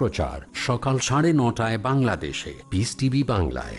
প্রচার সকাল সাড়ে নটায় বাংলাদেশে পিস টিভি বাংলায়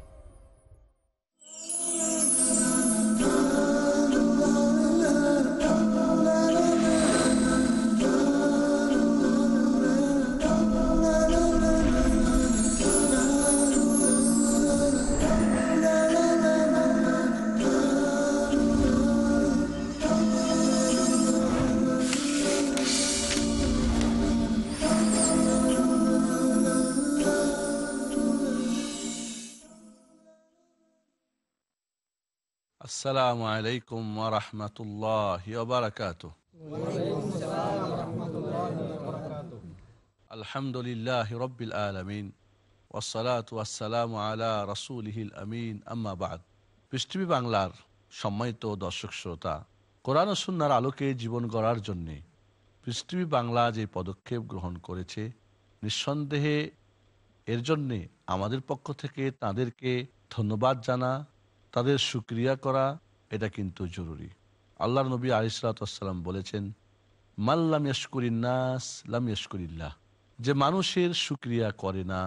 আসসালামু আলাইকুম ওয়া রাহমাতুল্লাহি ওয়া বারাকাতুহু ওয়া আলা রাসূলিহিল আমিন আম্মাবাদ পৃথিবী বাংলার সম্মানিত দর্শক শ্রোতা কোরআন ও আলোকে জীবন গড়ার জন্যে পৃথিবী বাংলা যে পদক্ষেপ গ্রহণ করেছে নিঃসন্দেহে এর জন্যে আমাদের পক্ষ থেকে তাদেরকে ধন্যবাদ জানা তাদের সুক্রিয়া করা এটা কিন্তু জরুরি আল্লাহ নবী আলিসালাম বলেছেন মাল্লাম ইয়াসকুরিন্নাস লাম ইয়াসকুরিল্লাহ যে মানুষের সুক্রিয়া করে না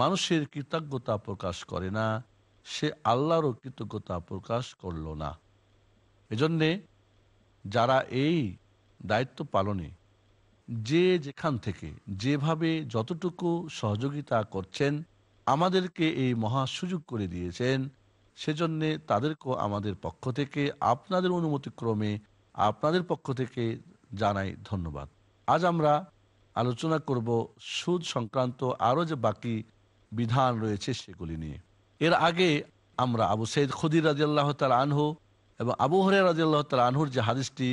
মানুষের কৃতজ্ঞতা প্রকাশ করে না সে আল্লাহরও কৃতজ্ঞতা প্রকাশ করল না এজন্যে যারা এই দায়িত্ব পালনে যে যেখান থেকে যেভাবে যতটুকু সহযোগিতা করছেন আমাদেরকে এই মহা সুযোগ করে দিয়েছেন সেজন্যে তাদেরকেও আমাদের পক্ষ থেকে আপনাদের অনুমতিক্রমে আপনাদের পক্ষ থেকে জানাই ধন্যবাদ আজ আমরা আলোচনা করব সুদ সংক্রান্ত আরও যে বাকি বিধান রয়েছে সেগুলি নিয়ে এর আগে আমরা আবু সৈয়দ খুদির রাজি আল্লাহ তাল আনহু এবং আবু হরে রাজি আল্লাহ তাল আনহুর যে হাদিসটি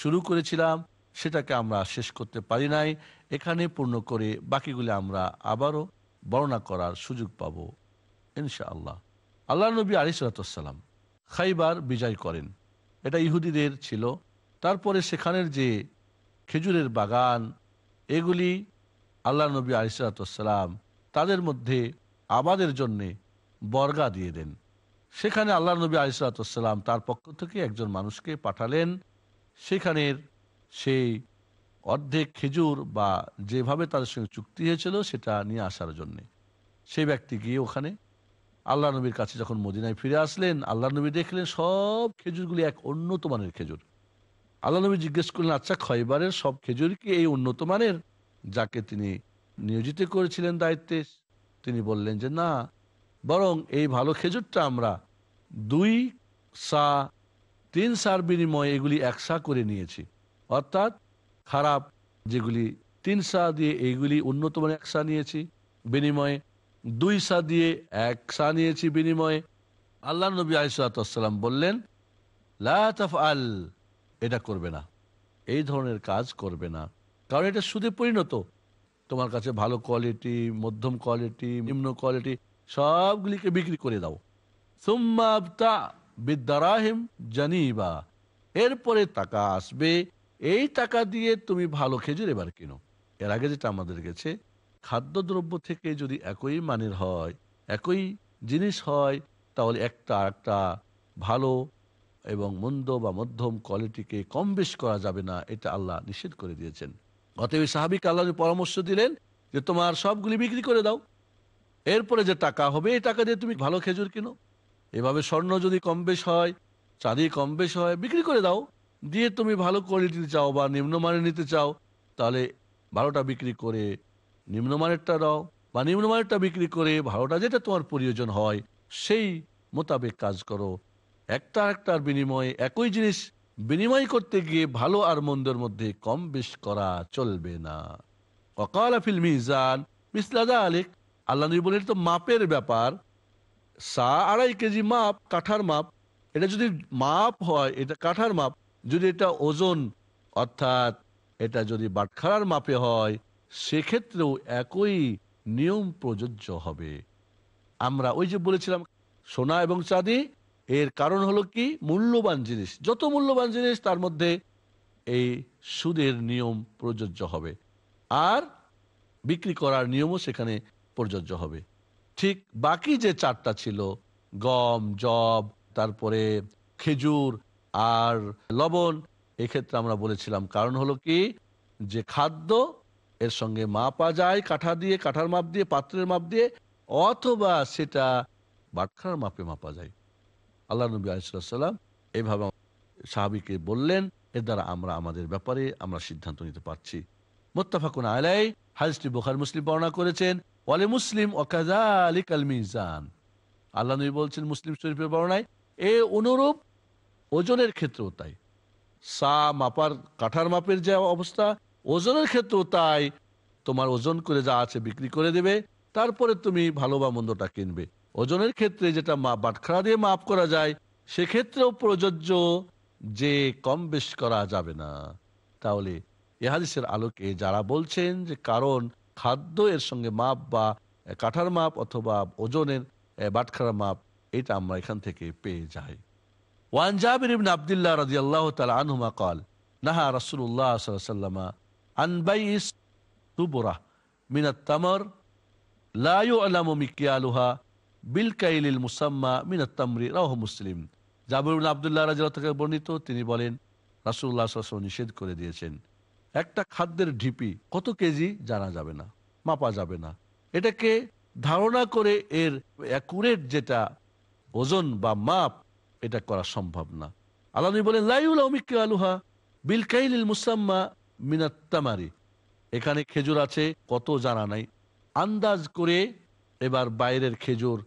শুরু করেছিলাম সেটাকে আমরা শেষ করতে পারি নাই এখানে পূর্ণ করে বাকিগুলি আমরা আবারও বর্ণনা করার সুযোগ পাব ইনশাআল্লাহ আল্লাহ নবী আলিসালাম খাইবার বিজয় করেন এটা ইহুদিদের ছিল তারপরে সেখানের যে খেজুরের বাগান এগুলি আল্লাহ নবী আলিসালাম তাদের মধ্যে আবাদের জন্যে বর্গা দিয়ে দেন সেখানে আল্লাহ নবী আলিসালাম তার পক্ষ থেকে একজন মানুষকে পাঠালেন সেখানের সেই অর্ধেক খেজুর বা যেভাবে তাদের সঙ্গে চুক্তি হয়েছিল সেটা নিয়ে আসার জন্যে সেই ব্যক্তি গিয়ে ওখানে আল্লাহ নবীর কাছে যখন মদিনায় ফিরে আসলেন আল্লাহ নবী দেখলেন সব খেজুরগুলি এক উন্নত মানের খেজুর আল্লাহ নবী জিজ্ঞেস করলেন আচ্ছা খয়বারের সব খেজুর কি এই উন্নত মানের যাকে তিনি নিয়োজিত করেছিলেন দায়িত্বে তিনি বললেন যে না বরং এই ভালো খেজুরটা আমরা দুই সা তিন সার বিনিময়ে এগুলি একসা করে নিয়েছি অর্থাৎ খারাপ যেগুলি তিন সা দিয়ে এইগুলি উন্নত এক একসা নিয়েছি বিনিময়ে দুই সা দিয়ে এক সা নিয়েছি বিনিময়ে আল্লাহ নবী আলিসাল্লাম বললেন লাফ আল এটা করবে না এই ধরনের কাজ করবে না কারণ এটা সুদে পরিণত তোমার কাছে ভালো কোয়ালিটি মধ্যম কোয়ালিটি নিম্ন কোয়ালিটি সবগুলিকে বিক্রি করে দাও সুম্মাবতা বিদ্যারাহিম জানিবা এরপরে টাকা আসবে এই টাকা দিয়ে তুমি ভালো খেজুর এবার কিনো এর আগে যেটা আমাদের গেছে খাদ্যদ্রব্য থেকে যদি একই মানের হয় একই জিনিস হয় তাহলে একটা একটা ভালো এবং মন্দ বা মধ্যম কোয়ালিটিকে কম বেশ করা যাবে না এটা আল্লাহ নিষেধ করে দিয়েছেন অতএব সাহাবিক আল্লাহ পরামর্শ দিলেন যে তোমার সবগুলি বিক্রি করে দাও এরপরে যে টাকা হবে এই টাকা দিয়ে তুমি ভালো খেজুর কিনো এভাবে স্বর্ণ যদি কম বেশ হয় চাঁদি কম বেশ হয় বিক্রি করে দাও দিয়ে তুমি ভালো কোয়ালিটি চাও বা নিম্নমানের নিতে চাও তাহলে ভালোটা বিক্রি করে নিম্নমানেরটা দাও বা নিম্নমানেরটা বিক্রি করে ভালোটা যেটা তোমার প্রয়োজন হয় সেই মোতাবেক কাজ করো একটা একটার বিনিময়ে একই জিনিস বিনিময় করতে গিয়ে ভালো আর মন্দের মধ্যে কম বেশ করা চলবে না অকাল আফিল মিজান মিসলাদা আলিক আল্লাহ নবী বলেন তো মাপের ব্যাপার সা আড়াই কেজি মাপ কাঠার মাপ এটা যদি মাপ হয় এটা কাঠার মাপ যদি এটা ওজন অর্থাৎ এটা যদি বাটখারার মাপে হয় সেক্ষেত্রেও একই নিয়ম প্রযোজ্য হবে আমরা ওই যে বলেছিলাম সোনা এবং চাঁদি এর কারণ হলো কি মূল্যবান জিনিস যত মূল্যবান জিনিস তার মধ্যে এই সুদের নিয়ম প্রযোজ্য হবে আর বিক্রি করার নিয়মও সেখানে প্রযোজ্য হবে ঠিক বাকি যে চারটা ছিল গম জব তারপরে খেজুর আর লবণ এক্ষেত্রে আমরা বলেছিলাম কারণ হলো কি যে খাদ্য এর সঙ্গে মাপা যায় কাঠা দিয়ে কাঠার মাপ দিয়ে পাত্রের মাপ দিয়ে অথবা সেটা বাটখার মাপে মাপা যায় আল্লাহ নবী আলিসাল্লাম এভাবে সাহাবিকে বললেন এর দ্বারা আমরা আমাদের ব্যাপারে আমরা সিদ্ধান্ত নিতে পারছি মোত্তাফাকুন আলাই হাজটি বোখার মুসলিম বর্ণনা করেছেন ওয়ালে মুসলিম ওকাজা আলী কাল আল্লাহ নবী বলছেন মুসলিম শরীফের বর্ণায় এ অনুরূপ ওজনের ক্ষেত্রেও তাই সা মাপার কাঠার মাপের যে অবস্থা ওজনের ক্ষেত্রেও তাই তোমার ওজন করে যা আছে বিক্রি করে দেবে তারপরে তুমি ভালো বা মন্দটা কিনবে ওজনের ক্ষেত্রে যেটা মা বাটখারা দিয়ে মাপ করা যায় সেক্ষেত্রেও প্রযোজ্য যে কম বেশ করা যাবে না তাহলে এহাদিসের আলোকে যারা বলছেন যে কারণ খাদ্য এর সঙ্গে মাপ বা কাঠার মাপ অথবা ওজনের বাটখারা মাপ এটা আমরা এখান থেকে পেয়ে যাই ওয়ান জাবির আবদুল্লাহ রাজি আল্লাহ তালা আনহুমা কল নাহা রাসুল্লাহ সাল্লামা মুসাম্মা মুসলিম জাবরুল আবদুল্লাহ থেকে বর্ণিত তিনি বলেন রাসুল্লাহ নিষেধ করে দিয়েছেন একটা খাদ্যের ঢিপি কত কেজি জানা যাবে না মাপা যাবে না এটাকে ধারণা করে এর অ্যাকুরেট যেটা ওজন বা মাপ এটা করা সম্ভব না আল্লাহ বলেন লাইউল আলুহা বিলকাইল মুসাম্মা মিনাত্তামারি এখানে খেজুর আছে কত জানা নাই আন্দাজ করে এবার বাইরের খেজুর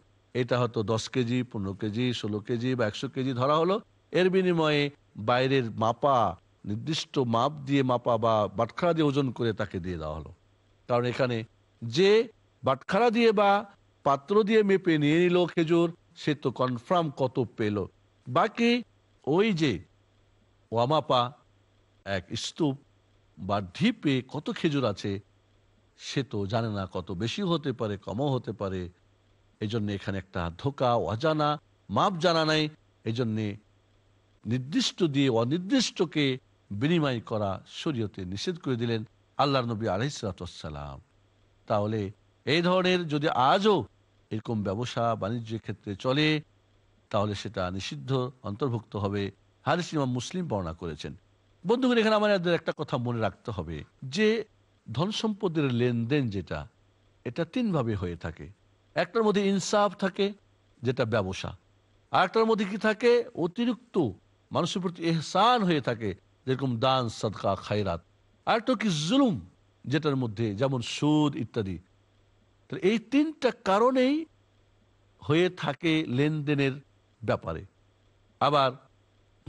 এটা হয়তো দশ কেজি পনেরো কেজি ষোলো কেজি বা একশো কেজি ধরা হলো এর বিনিময়ে বাইরের মাপা নির্দিষ্ট মাপ দিয়ে মাপা বা বাটখারা দিয়ে ওজন করে তাকে দিয়ে দেওয়া হলো কারণ এখানে যে বাটখারা দিয়ে বা পাত্র দিয়ে মেপে নিয়ে নিল খেজুর সে তো কনফার্ম কত পেল বাকি ওই যে ওয়ামাপা এক স্তূপ বা ঢিপে কত খেজুর আছে সে তো জানে না কত বেশি হতে পারে কমও হতে পারে এজন্য এখানে একটা ধোকা অজানা মাপ জানা নাই এজন্য নির্দিষ্ট দিয়ে অনির্দিষ্টকে বিনিময় করা শরীয়তে নিষেধ করে দিলেন আল্লাহ নবী আলহিসাম তাহলে এই ধরনের যদি আজও এরকম ব্যবসা বাণিজ্যের ক্ষেত্রে চলে তাহলে সেটা নিষিদ্ধ অন্তর্ভুক্ত হবে হারিস ইমাম মুসলিম বর্ণনা করেছেন বন্ধুগুলি এখানে আমাদের একটা কথা মনে রাখতে হবে যে ধন সম্পদের লেনদেন যেটা এটা তিনভাবে হয়ে থাকে একটার মধ্যে ইনসাফ থাকে যেটা ব্যবসা আর একটার মধ্যে কি থাকে অতিরিক্ত মানুষের প্রতি এহসান হয়ে থাকে যেরকম দান সদকা খায়রাত আর একটা কি জুলুম যেটার মধ্যে যেমন সুদ ইত্যাদি এই তিনটা কারণেই হয়ে থাকে লেনদেনের ব্যাপারে আবার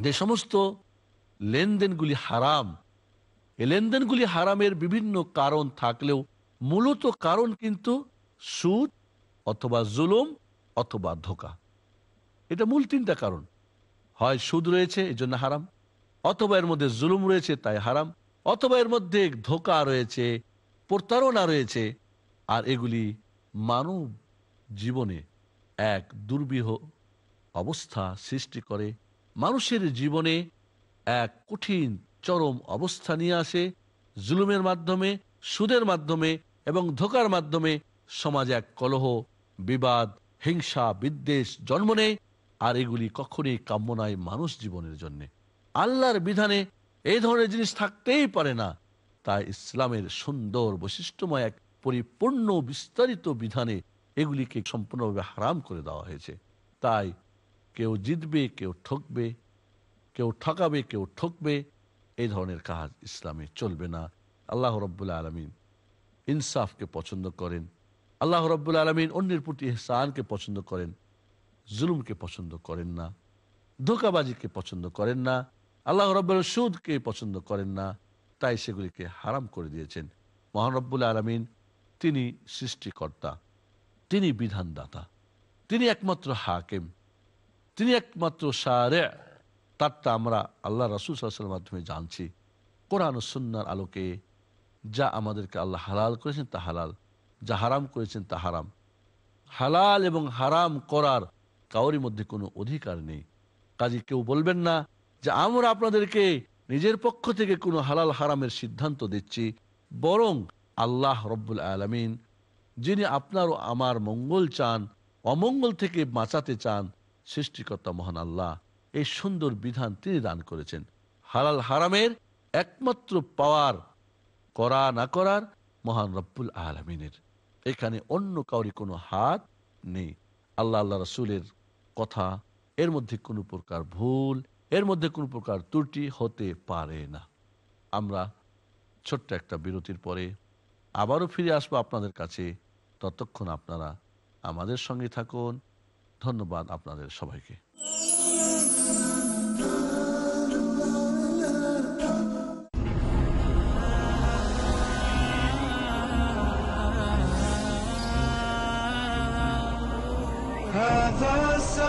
যে সমস্ত লেনদেনগুলি হারাম এই লেনদেনগুলি হারামের বিভিন্ন কারণ থাকলেও মূলত কারণ কিন্তু সুদ অথবা জুলুম অথবা ধোকা এটা মূল তিনটা কারণ হয় সুদ রয়েছে এই জন্য হারাম অথবা এর মধ্যে জুলুম রয়েছে তাই হারাম অথবা এর মধ্যে ধোকা রয়েছে প্রতারণা রয়েছে আর এগুলি মানব জীবনে এক দুর্বিহ অবস্থা সৃষ্টি করে মানুষের জীবনে এক কঠিন চরম অবস্থা নিয়ে আসে জুলুমের মাধ্যমে সুদের মাধ্যমে এবং ধোকার মাধ্যমে সমাজ এক কলহ বিবাদ হিংসা বিদ্বেষ জন্ম নেয় আর এগুলি কখনই কাম্য নয় মানুষ জীবনের জন্য আল্লাহর বিধানে এই ধরনের জিনিস থাকতেই পারে না তাই ইসলামের সুন্দর বৈশিষ্ট্যময় এক পরিপূর্ণ বিস্তারিত বিধানে এগুলিকে সম্পূর্ণভাবে হারাম করে দেওয়া হয়েছে তাই কেউ জিতবে কেউ ঠকবে কেউ ঠকাবে কেউ ঠকবে এই ধরনের কাজ ইসলামে চলবে না আল্লাহ রব্বুল্লা আলমিন ইনসাফকে পছন্দ করেন আল্লাহ রব্বুল আলমিন অন্যের প্রতি এহসানকে পছন্দ করেন জুলুমকে পছন্দ করেন না ধোকাবাজিকে পছন্দ করেন না আল্লাহ রব্বুল সুদকে পছন্দ করেন না তাই সেগুলিকে হারাম করে দিয়েছেন মহানব্বুল আলমিন তিনি সৃষ্টিকর্তা তিনি বিধানদাতা তিনি একমাত্র হাকিম তিনি একমাত্র সারে তারটা আমরা আল্লাহ রাসুল সাল্লাহ মাধ্যমে জানছি কোরআন সুন্নার আলোকে যা আমাদেরকে আল্লাহ হালাল করেছেন তা হালাল যা হারাম করেছেন তা হারাম হালাল এবং হারাম করার কাউরি মধ্যে কোনো অধিকার নেই কাজে কেউ বলবেন না যে আমরা আপনাদেরকে নিজের পক্ষ থেকে কোনো হালাল হারামের সিদ্ধান্ত দিচ্ছি বরং আল্লাহ রব্বুল আলমিন যিনি আপনার আমার মঙ্গল চান অমঙ্গল থেকে বাঁচাতে চান সৃষ্টিকর্তা মহান আল্লাহ এই সুন্দর বিধান তিনি দান করেছেন হালাল হারামের একমাত্র পাওয়ার করা না করার মহান রব্বুল আলমিনের এখানে অন্য কাউরি কোনো হাত নেই আল্লাহ আল্লাহ রসুলের কথা এর মধ্যে কোনো প্রকার ভুল এর মধ্যে কোনো প্রকার ত্রুটি হতে পারে না আমরা ছোট্ট একটা বিরতির পরে আবারও ফিরে আসব আপনাদের কাছে ততক্ষণ আপনারা আমাদের সঙ্গে থাকুন ধন্যবাদ আপনাদের সবাইকে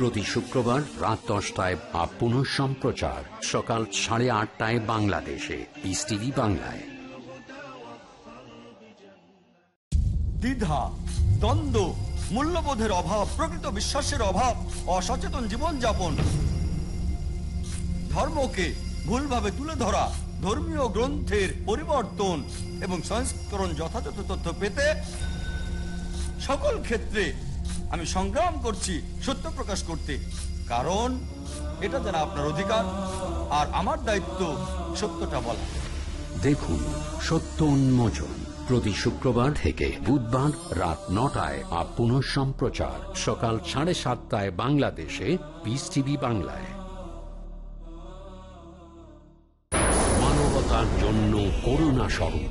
প্রতি শুক্রবার রাত দশটায় বা পুনঃ সম্প্রচার সকাল সাড়ে আটটায় বাংলাদেশে ইস টিভি বাংলায় দ্বিধা দ্বন্দ্ব মূল্যবোধের অভাব প্রকৃত বিশ্বাসের অভাব অসচেতন জীবনযাপন ধর্মকে ভুলভাবে তুলে ধরা ধর্মীয় গ্রন্থের পরিবর্তন এবং সংস্করণ যথাযথ তথ্য পেতে সকল ক্ষেত্রে আমি সংগ্রাম করছি সত্য প্রকাশ করতে কারণ এটা যারা আপনার অধিকার আর আমার দায়িত্ব সত্যটা বলা দেখুন সত্য উন্মোচন প্রতি শুক্রবার থেকে বুধবার রাত নটায় আর পুনঃ সম্প্রচার সকাল সাড়ে সাতটায় বাংলাদেশে পিস টিভি বাংলায় মানবতার জন্য করুণা স্বরূপ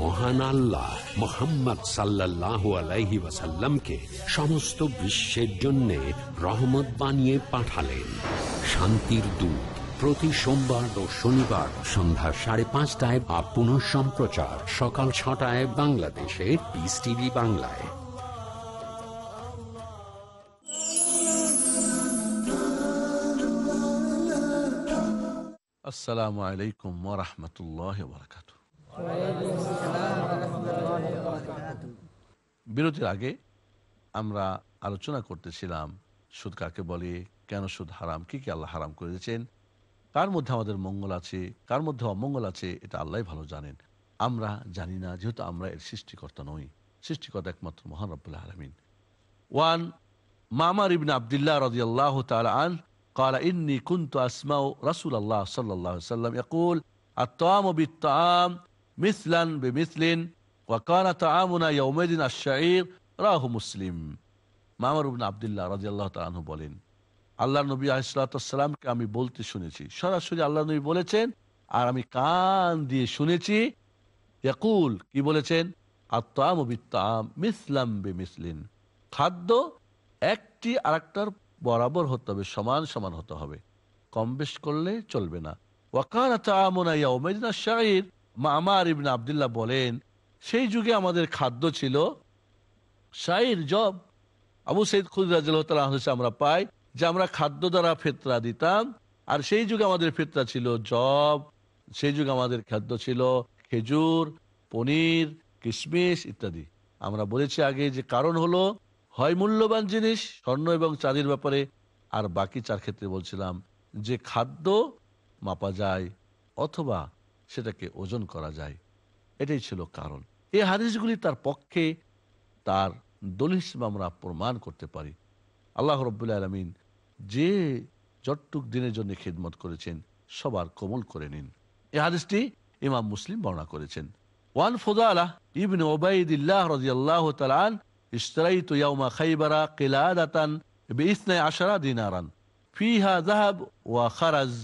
মহান আল্লাহ মোহাম্মদ সাল্লাহ আলাইহি ওয়াসাল্লামকে সমস্ত বিশ্বের জন্য রহমত বানিয়ে পাঠালেন শান্তির দূত প্রতি সোমবার ও শনিবার সন্ধ্যা সাড়ে পাঁচটায় বা পুনঃ সম্প্রচার সকাল ছটায় বাংলাদেশে পিস টিভি বাংলায় আসসালামু আলাইকুম ওরহমতুল্লাহ বরকাত বিরতির আগে আমরা আলোচনা করতেছিলাম সুদ কাকে বলে কেন সুদ হারাম কি কি আল্লাহ হারাম করে দিয়েছেন কার মধ্যে আমাদের মঙ্গল আছে কার মধ্যে অমঙ্গল আছে এটা আল্লাহ ভালো জানেন আমরা জানি না যেহেতু আমরা এর সৃষ্টিকর্তা নই সৃষ্টিকর্তা একমাত্র মহান রব্বুল্লাহ আলমিন ওয়ান মামার ইবিন আবদুল্লাহ রাজি আল্লাহ আন قال إني كنت أسمع رسول الله صلى الله عليه وسلم يقول الطعام بالطعام مثلا মুসলিম আবদুল্লাহ বলেন আল্লাহ আমি বলতে শুনেছি সরাসরি আল্লাহ নবী বলেছেন আর আমি কান দিয়ে শুনেছি ইয়াকুল কি বলেছেন আত্মাম মিসলাম বে মিসলিন খাদ্য একটি আরেকটার বরাবর হতে হবে সমান সমান হতে হবে কম বেশ করলে চলবে না ওয়াকান তামনা ইয়া ওমেদিনা শাহির মা আমার ইবনা আবদুল্লাহ বলেন সেই যুগে আমাদের খাদ্য ছিল শাহির জব আবু সৈদ খুদ্াজে আমরা পাই যে আমরা খাদ্য দ্বারা ফেতরা দিতাম আর সেই যুগে আমাদের ফেতরা ছিল জব সেই যুগে আমাদের খাদ্য ছিল খেজুর পনির কিশমিশ ইত্যাদি আমরা বলেছি আগে যে কারণ হলো হয় মূল্যবান জিনিস স্বর্ণ এবং চাঁদির ব্যাপারে আর বাকি চার ক্ষেত্রে বলছিলাম যে খাদ্য মাপা যায় অথবা সেটাকে ওজন করা যায় এটাই ছিল কারণ এই হাদিসগুলি তার পক্ষে তার দলিল হিসেবে আমরা প্রমাণ করতে পারি আল্লাহ রব্বুল্লা আলমিন যে যতটুক দিনের জন্য খিদমত করেছেন সবার কোমল করে নিন এই হাদিসটি ইমাম মুসলিম বর্ণনা করেছেন ওয়ান ফোদালা ইবিন ওবাইদুল্লাহ রাজিয়াল্লাহ তালান اشتريت يوم خيبر قلادة بإثنى عشر دينارا فيها ذهب وخرز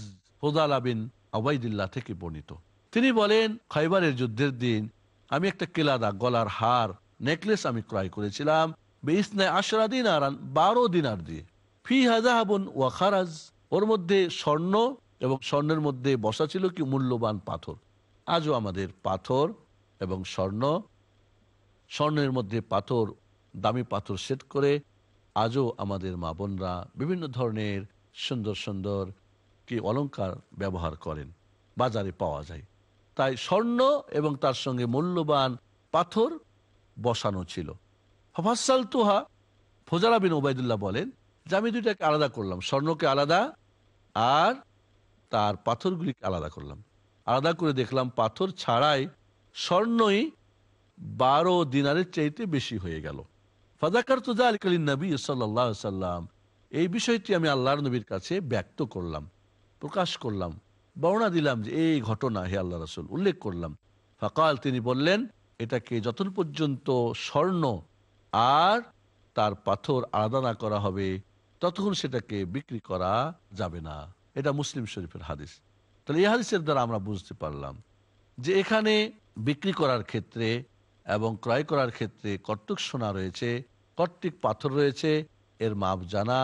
فضل بن বিন الله থেকে বর্ণিত তিনি বলেন খাইবারের যুদ্ধের দিন আমি একটা কেলাদা গলার হার নেকলেস আমি ক্রয় করেছিলাম বেইসনায় আশরা দিন আর বারো আর দিয়ে ফি হাজাহাবন ওয়াখারাজ ওর মধ্যে স্বর্ণ এবং স্বর্ণের মধ্যে বসা ছিল কি মূল্যবান পাথর আজও আমাদের পাথর এবং স্বর্ণ স্বর্ণের মধ্যে পাথর দামি পাথর সেট করে আজও আমাদের মা বোনরা বিভিন্ন ধরনের সুন্দর সুন্দর কি অলঙ্কার ব্যবহার করেন বাজারে পাওয়া যায় তাই স্বর্ণ এবং তার সঙ্গে মূল্যবান পাথর বসানো ছিল হফাসাল তুহা ফোজারা বিন ওবায়দুল্লাহ বলেন যে আমি দুইটাকে আলাদা করলাম স্বর্ণকে আলাদা আর তার পাথরগুলিকে আলাদা করলাম আলাদা করে দেখলাম পাথর ছাড়াই স্বর্ণই বারো দিনারের চাইতে বেশি হয়ে গেল ফাজাকার তুজা আলিকালীন নবী সাল্লাহ সাল্লাম এই বিষয়টি আমি আল্লাহর নবীর কাছে ব্যক্ত করলাম প্রকাশ করলাম বর্ণনা দিলাম যে এই ঘটনা হে আল্লাহ রাসুল উল্লেখ করলাম ফাকাল তিনি বললেন এটাকে যতন পর্যন্ত স্বর্ণ আর তার পাথর আলাদা না করা হবে ততক্ষণ সেটাকে বিক্রি করা যাবে না এটা মুসলিম শরীফের হাদিস তাহলে এই হাদিসের দ্বারা আমরা বুঝতে পারলাম যে এখানে বিক্রি করার ক্ষেত্রে এবং ক্রয় করার ক্ষেত্রে কর্তৃক সোনা রয়েছে কর্তৃক পাথর রয়েছে এর মাপ জানা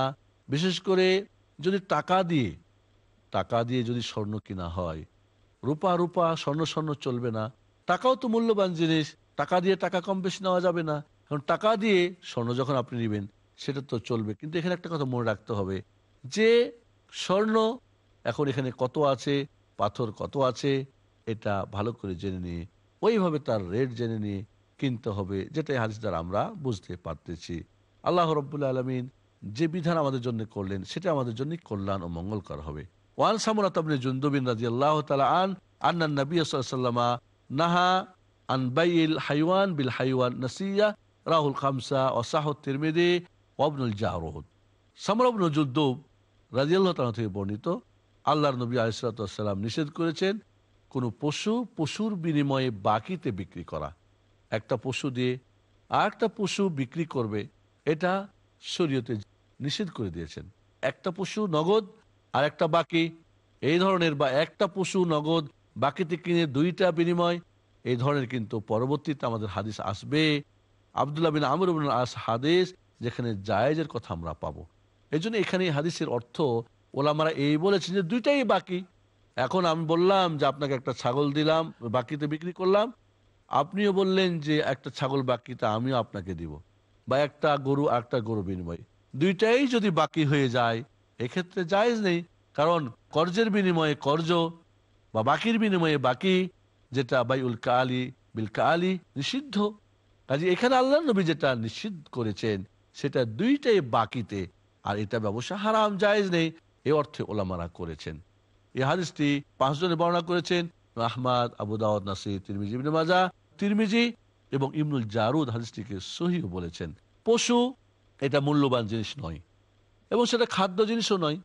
বিশেষ করে যদি টাকা দিয়ে টাকা দিয়ে যদি স্বর্ণ কিনা হয় রূপা রূপা স্বর্ণ স্বর্ণ চলবে না টাকাও তো মূল্যবান জিনিস টাকা দিয়ে টাকা কম বেশি নেওয়া যাবে না কারণ টাকা দিয়ে স্বর্ণ যখন আপনি নেবেন সেটা তো চলবে কিন্তু এখানে একটা কথা মনে রাখতে হবে যে স্বর্ণ এখন এখানে কত আছে পাথর কত আছে এটা ভালো করে জেনে নিয়ে ওইভাবে তার রেট জেনে নিয়ে কিনতে হবে যেটাই হাদিস দ্বারা আমরা বুঝতে পারতেছি আল্লাহ রব্বুল্লা আলমিন যে বিধান আমাদের জন্য করলেন সেটা আমাদের জন্য কল্যাণ ও মঙ্গলকর হবে ওয়ান সামুরা তাবনি জুন্দুবিন রাজি আল্লাহ তালা আন আন্নান নবী সাল্লামা নাহা আন বাইল হাইওয়ান বিল হাইওয়ান নাসিয়া রাহুল খামসা ওসাহ তিরমিদি ওবনুল জাহরুদ সামরবন জুদ্দুব রাজি আল্লাহ থেকে বর্ণিত আল্লাহর নবী আলিসাল্লাম নিষেধ করেছেন কোনো পশু পশুর বিনিময়ে বাকিতে বিক্রি করা একটা পশু দিয়ে আরেকটা পশু বিক্রি করবে এটা শরীয়তে নিষেধ করে দিয়েছেন একটা পশু নগদ আর একটা বাকি এই ধরনের বা একটা পশু নগদ বাকিতে কিনে দুইটা বিনিময় এই ধরনের কিন্তু পরবর্তীতে আমাদের হাদিস আসবে আবদুল্লাহ বিন আমর আস হাদিস যেখানে জায়েজের কথা আমরা পাবো এই জন্য এখানে হাদিসের অর্থ ওলামারা এই বলেছেন যে দুইটাই বাকি এখন আমি বললাম যে আপনাকে একটা ছাগল দিলাম বাকিতে বিক্রি করলাম আপনিও বললেন যে একটা ছাগল বাকিটা আমিও আপনাকে দিব বা একটা গরু একটা গরু বিনিময় দুইটাই যদি বাকি হয়ে যায় এক্ষেত্রে জায়জ নেই কারণ কর্জের বিনিময়ে কর্জ বা বাকির বিনিময়ে বাকি যেটা বাইউল কালি বিল কালি নিষিদ্ধ কাজে এখানে আল্লাহ নবী যেটা নিষিদ্ধ করেছেন সেটা দুইটাই বাকিতে আর এটা ব্যবসা হারাম জায়েজ নেই এ অর্থে ওলামারা করেছেন এই হাদিসটি পাঁচজনে বর্ণনা করেছেন আহমাদ আবু দাওয়াত নাসির তিরমিজি ইবনে মাজা তিরমিজি এবং ইমনুল জারুদ হাদিসটিকে সহি বলেছেন পশু এটা মূল্যবান জিনিস নয় এবং সেটা খাদ্য জিনিসও নয়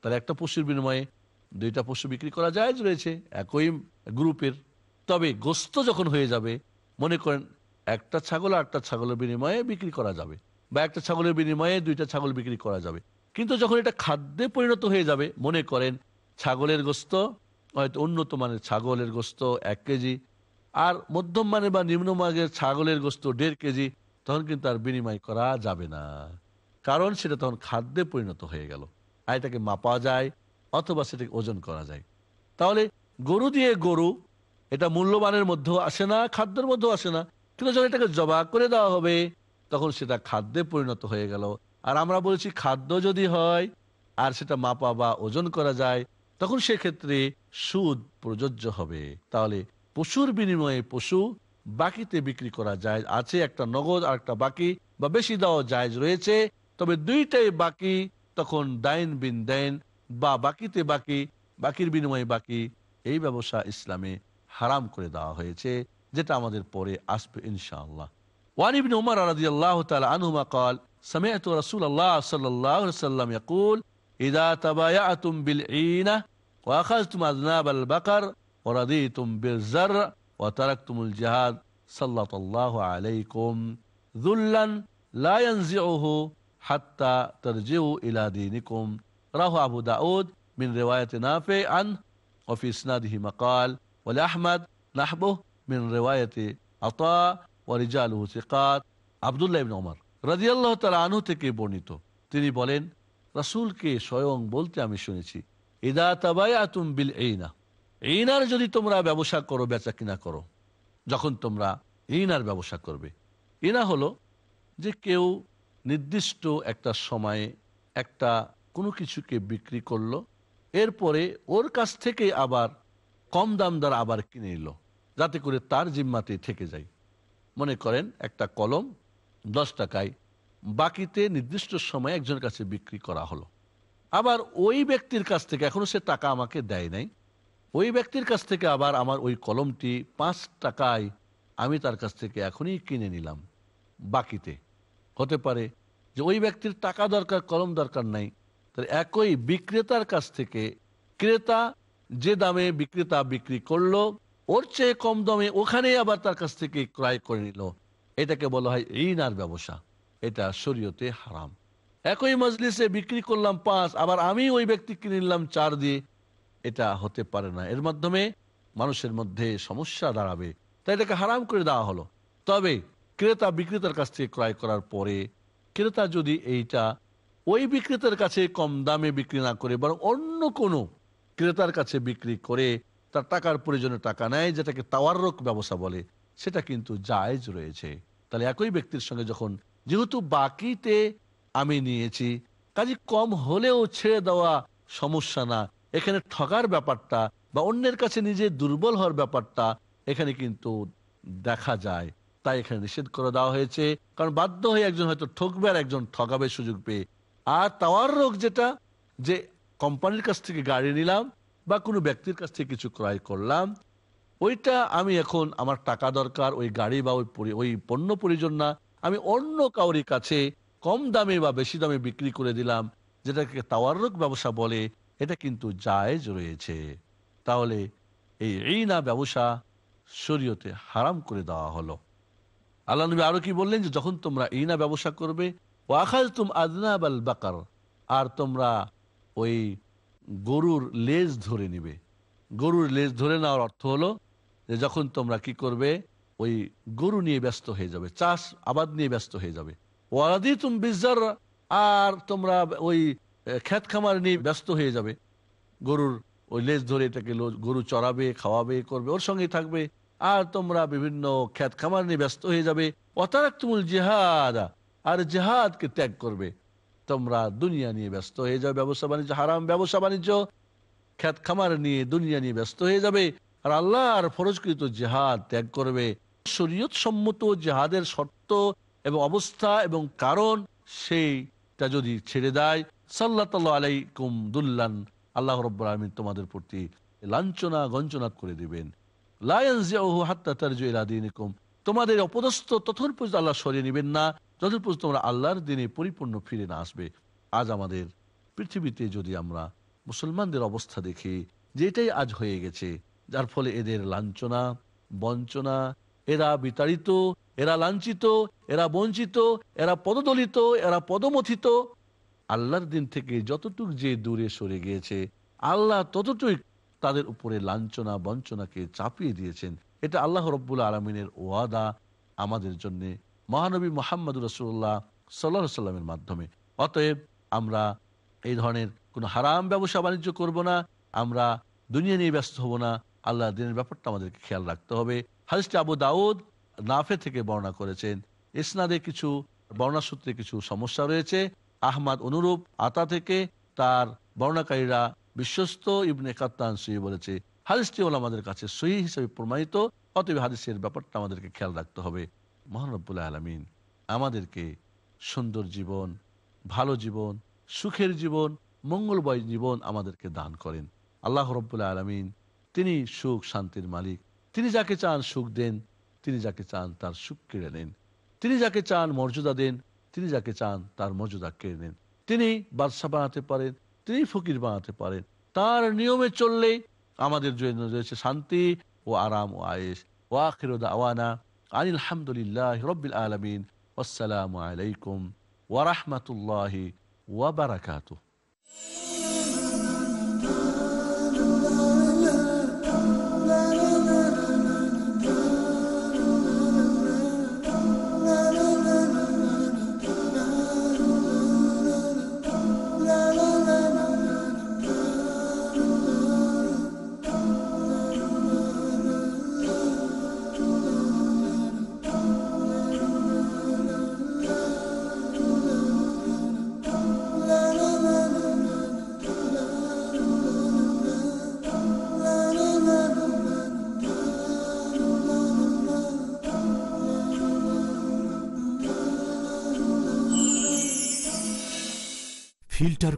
তাহলে একটা পশুর বিনিময়ে দুইটা পশু বিক্রি করা যায় রয়েছে একই গ্রুপের তবে গোস্ত যখন হয়ে যাবে মনে করেন একটা ছাগল আটটা ছাগলের বিনিময়ে বিক্রি করা যাবে বা একটা ছাগলের বিনিময়ে দুইটা ছাগল বিক্রি করা যাবে কিন্তু যখন এটা খাদ্যে পরিণত হয়ে যাবে মনে করেন ছাগলের গোস্ত হয়তো উন্নত মানের ছাগলের গোস্ত এক কেজি আর মধ্যম মানের বা নিম্নমানের ছাগলের গোস্ত দেড় কেজি তখন কিন্তু আর বিনিময় করা যাবে না কারণ সেটা তখন খাদ্যে পরিণত হয়ে গেল আর এটাকে মাপা যায় অথবা সেটাকে ওজন করা যায় তাহলে গরু দিয়ে গরু এটা মূল্যবানের মধ্যেও আসে না খাদ্যের মধ্যেও আসে না কিন্তু যখন এটাকে জবা করে দেওয়া হবে তখন সেটা খাদ্যে পরিণত হয়ে গেল আর আমরা বলছি খাদ্য যদি হয় আর সেটা মাপা বা ওজন করা যায় তখন সেক্ষেত্রে সুদ প্রযোজ্য হবে তাহলে পশুর বিনিময়ে পশু বাকিতে বিক্রি করা যায় আছে একটা নগদ আর একটা বাকি বা বেশি দেওয়া জায়জ রয়েছে তবে দুইটাই বাকি তখন দাইন বিন দেন বা বাকিতে বাকি বাকির বিনিময়ে বাকি এই ব্যবসা ইসলামে হারাম করে দেওয়া হয়েছে যেটা আমাদের পরে আসবে ইনশাআল্লাহ ওয়ানিবিন উমর রাজি আল্লাহ তালা আনহুমা কল سمعت رسول الله صلى الله عليه وسلم يقول إذا تبايعتم بالعينة وأخذتم أذناب البقر ورضيتم بالزرع وتركتم الجهاد سلط الله عليكم ذلا لا ينزعه হাত্তা তরজিউ ইলাদি নিকুম রাহু আবু দাউদ মিন রেওয়ায়ত নাফে আন وفي اسناده مقال ولأحمد نحبه من মিন عطاء আতা ثقات عبد الله بن عمر رضي الله تعالى عنه থেকে বর্ণিত তিনি বলেন রাসূলকে স্বয়ং বলতে আমি শুনেছি ইদা তাবায়াতুম বিল ইনা এইনার যদি তোমরা ব্যবসা করো বেচা কিনা করো যখন তোমরা ইনার ব্যবসা করবে ইনা হলো যে কেউ নির্দিষ্ট একটা সময়ে একটা কোনো কিছুকে বিক্রি করলো এরপরে ওর কাছ থেকে আবার কম দাম দ্বারা আবার কিনে নিল যাতে করে তার জিম্মাতে থেকে যায় মনে করেন একটা কলম দশ টাকায় বাকিতে নির্দিষ্ট সময়ে একজনের কাছে বিক্রি করা হলো আবার ওই ব্যক্তির কাছ থেকে এখনও সে টাকা আমাকে দেয় নাই ওই ব্যক্তির কাছ থেকে আবার আমার ওই কলমটি পাঁচ টাকায় আমি তার কাছ থেকে এখনই কিনে নিলাম বাকিতে হতে পারে যে ওই ব্যক্তির টাকা দরকার কলম দরকার নাই তাহলে একই বিক্রেতার কাছ থেকে ক্রেতা যে দামে বিক্রেতা বিক্রি করলো ওর চেয়ে কম দামে ওখানে আবার তার কাছ থেকে ক্রয় করে নিল এটাকে বলা হয় নার ব্যবসা এটা শরীয়তে হারাম একই মজলিসে বিক্রি করলাম পাঁচ আবার আমি ওই ব্যক্তি কিনে নিলাম চার দিয়ে এটা হতে পারে না এর মাধ্যমে মানুষের মধ্যে সমস্যা দাঁড়াবে তাই এটাকে হারাম করে দেওয়া হলো তবে ক্রেতা বিক্রেতার কাছ থেকে ক্রয় করার পরে ক্রেতা যদি এইটা ওই বিক্রেতার কাছে কম দামে বিক্রি না করে বা অন্য কোনো ক্রেতার কাছে বিক্রি করে তার টাকার প্রয়োজনে টাকা নেয় যেটাকে তাওয়ারক ব্যবসা বলে সেটা কিন্তু জায়জ রয়েছে তাহলে একই ব্যক্তির সঙ্গে যখন যেহেতু বাকিতে আমি নিয়েছি কাজে কম হলেও ছেড়ে দেওয়া সমস্যা না এখানে ঠকার ব্যাপারটা বা অন্যের কাছে নিজে দুর্বল হওয়ার ব্যাপারটা এখানে কিন্তু দেখা যায় তাই এখানে নিষেধ করে দেওয়া হয়েছে কারণ বাধ্য হয়ে একজন হয়তো ঠকবে আর একজন ঠকাবে সুযোগ পেয়ে আর তাওয়ার রোগ যেটা যে কোম্পানির কাছ থেকে গাড়ি নিলাম বা কোনো ব্যক্তির কাছ থেকে কিছু ক্রয় করলাম ওইটা আমি এখন আমার টাকা দরকার ওই গাড়ি বা ওই ওই পণ্য প্রয়োজন না আমি অন্য কাউরি কাছে কম দামে বা বেশি দামে বিক্রি করে দিলাম যেটাকে তাওয়ার রোগ ব্যবসা বলে এটা কিন্তু জায়েজ রয়েছে তাহলে এই না ব্যবসা শরীয়তে হারাম করে দেওয়া হলো আল্লাহ নবী আরো কি বললেন যে যখন তোমরা ইনা ব্যবসা করবে ওয়াখাল তুম আদনা বাল বাকার আর তোমরা ওই গরুর লেজ ধরে নিবে গরুর লেজ ধরে নেওয়ার অর্থ হলো যে যখন তোমরা কি করবে ওই গরু নিয়ে ব্যস্ত হয়ে যাবে চাষ আবাদ নিয়ে ব্যস্ত হয়ে যাবে ওয়ারাদি তুম বিজার আর তোমরা ওই খ্যাত খামার নিয়ে ব্যস্ত হয়ে যাবে গরুর ওই লেজ ধরে এটাকে গরু চড়াবে খাওয়াবে করবে ওর সঙ্গেই থাকবে আর তোমরা বিভিন্ন খ্যাত খামার নিয়ে ব্যস্ত হয়ে যাবে অতারক তুমুল জেহাদ আর জেহাদকে ত্যাগ করবে তোমরা দুনিয়া নিয়ে ব্যস্ত হয়ে যাবে ব্যবসা বাণিজ্য হারাম ব্যবসা বাণিজ্য খ্যাত খামার নিয়ে দুনিয়া নিয়ে ব্যস্ত হয়ে যাবে আর আল্লাহর ফরজকৃত জেহাদ ত্যাগ করবে শরীয়ত সম্মত জেহাদের শর্ত এবং অবস্থা এবং কারণ সেইটা যদি ছেড়ে দেয় সাল্লা তাল্লা আলাইকুম দুল্লান আল্লাহ রব্বর আলমিন তোমাদের প্রতি লাঞ্ছনা গঞ্চনা করে দিবেন তোমাদের অপদস্থ তথন পর্যন্ত আল্লাহ সরিয়ে নেবেন না যতক্ষণ পর্যন্ত তোমরা আল্লাহর দিনে পরিপূর্ণ ফিরে না আসবে আজ আমাদের পৃথিবীতে যদি আমরা মুসলমানদের অবস্থা দেখি যে এটাই আজ হয়ে গেছে যার ফলে এদের লাঞ্ছনা বঞ্চনা এরা বিতাড়িত এরা লাঞ্ছিত এরা বঞ্চিত এরা পদদলিত এরা পদমথিত আল্লাহর দিন থেকে যতটুক যে দূরে সরে গিয়েছে আল্লাহ ততটুক তাদের উপরে লাঞ্ছনা বঞ্চনাকে চাপিয়ে দিয়েছেন এটা আল্লাহ রব্বুল আলমিনের ওয়াদা আমাদের জন্যে মহানবী মোহাম্মদ রসুল্লাহ সাল্লা সাল্লামের মাধ্যমে অতএব আমরা এই ধরনের কোনো হারাম ব্যবসা বাণিজ্য করব না আমরা দুনিয়া নিয়ে ব্যস্ত হব না আল্লাহ দিনের ব্যাপারটা আমাদেরকে খেয়াল রাখতে হবে হাদিসটি আবু দাউদ নাফে থেকে বর্ণনা করেছেন ইসনাদে কিছু বর্ণা সূত্রে কিছু সমস্যা রয়েছে আহমাদ অনুরূপ আতা থেকে তার বর্ণাকারীরা বিশ্বস্ত ইবনে কাত্তান সহি বলেছে হাদিসটি হল আমাদের কাছে সহি হিসেবে প্রমাণিত অতএব হাদিসের ব্যাপারটা আমাদেরকে খেয়াল রাখতে হবে মহানবুল্লাহ আলমিন আমাদেরকে সুন্দর জীবন ভালো জীবন সুখের জীবন মঙ্গলময় জীবন আমাদেরকে দান করেন আল্লাহ রব্বুল্লাহ আলমিন তিনি সুখ শান্তির মালিক তিনি যাকে চান সুখ দেন তিনি যাকে চান তার সুখ কেড়ে নেন তিনি যাকে চান মর্যাদা দেন তিনি যাকে চান তার মর্যাদা কেড়ে নেন তিনি বাদশা বানাতে পারেন তিনি ফকির বানাতে পারেন তার নিয়মে চললে আমাদের জন্য রয়েছে শান্তি ও আরাম ও আয়েস ও আখিরুদ আওয়ানা আনিল হামদুলিল্লাহ রব্বিল আলমিন আসসালামু আলাইকুম ওয়ারহমতুল্লাহি ওয়াবারাকাতুহ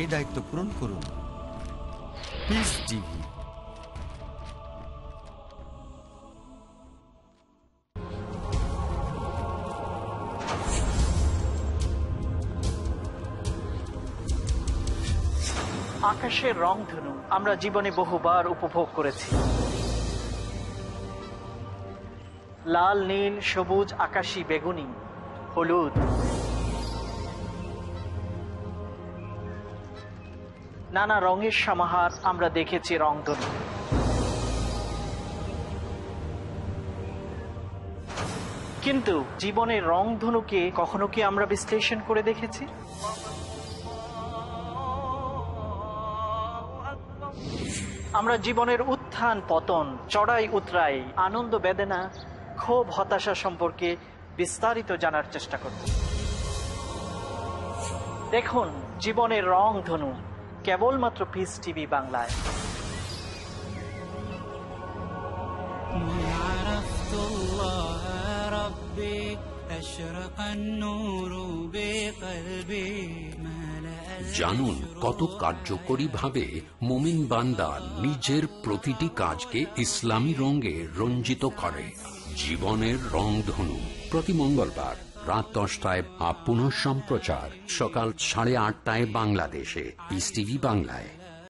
এই দায়িত্ব পূরণ করুন আকাশের রং ধনু আমরা জীবনে বহুবার উপভোগ করেছি লাল নীল সবুজ আকাশি বেগুনি হলুদ নানা রঙের সমাহার আমরা দেখেছি রংধনু কিন্তু জীবনের রংধনুকে কখনো কি আমরা বিশ্লেষণ করে দেখেছি আমরা জীবনের উত্থান পতন চড়াই উতরাই আনন্দ বেদনা ক্ষোভ হতাশা সম্পর্কে বিস্তারিত জানার চেষ্টা করব দেখুন জীবনের রং ধনু কেবলমাত্র পিস টিভি বাংলায় জানুন কত কার্যকরী ভাবে মোমিন বান্দা নিজের প্রতিটি কাজকে ইসলামী রঙে রঞ্জিত করে জীবনের রং ধনু প্রতি মঙ্গলবার রাত দশটায় আপ পুনঃ সম্প্রচার সকাল সাড়ে আটটায় বাংলাদেশে ইস টিভি বাংলায়